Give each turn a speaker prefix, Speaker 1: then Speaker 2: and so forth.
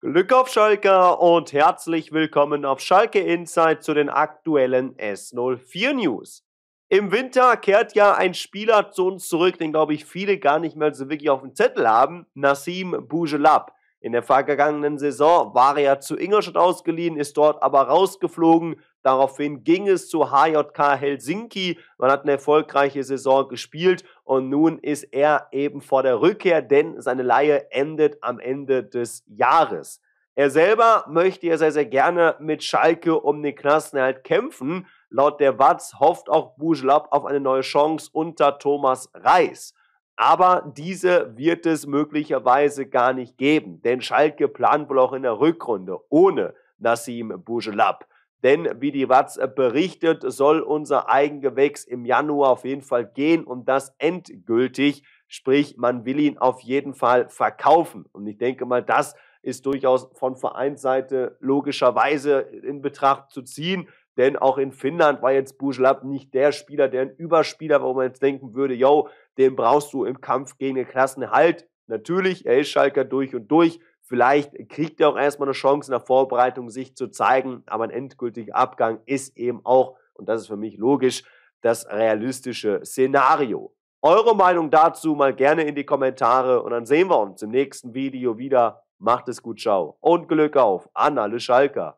Speaker 1: Glück auf Schalke und herzlich willkommen auf Schalke Insight zu den aktuellen S04 News. Im Winter kehrt ja ein Spieler zu uns zurück, den glaube ich viele gar nicht mehr so wirklich auf dem Zettel haben, Nassim Bougelab. In der vergangenen Saison war er zu Ingolstadt ausgeliehen, ist dort aber rausgeflogen. Daraufhin ging es zu HJK Helsinki. Man hat eine erfolgreiche Saison gespielt und nun ist er eben vor der Rückkehr, denn seine Laie endet am Ende des Jahres. Er selber möchte ja sehr, sehr gerne mit Schalke um den Klassenerhalt kämpfen. Laut der Watz hofft auch Bujelab auf eine neue Chance unter Thomas Reis. Aber diese wird es möglicherweise gar nicht geben, denn Schalke plant wohl auch in der Rückrunde ohne Nassim Bougelab. Denn wie die Watz berichtet, soll unser Eigengewächs im Januar auf jeden Fall gehen und das endgültig. Sprich, man will ihn auf jeden Fall verkaufen. Und ich denke mal, das ist durchaus von Vereinsseite logischerweise in Betracht zu ziehen. Denn auch in Finnland war jetzt Bujalab nicht der Spieler, der ein Überspieler, wo man jetzt denken würde, yo, den brauchst du im Kampf gegen den Klassenhalt. Natürlich, er ist Schalker durch und durch. Vielleicht kriegt er auch erstmal eine Chance in der Vorbereitung, sich zu zeigen. Aber ein endgültiger Abgang ist eben auch, und das ist für mich logisch, das realistische Szenario. Eure Meinung dazu mal gerne in die Kommentare und dann sehen wir uns im nächsten Video wieder. Macht es gut, ciao und Glück auf, Annale Schalker.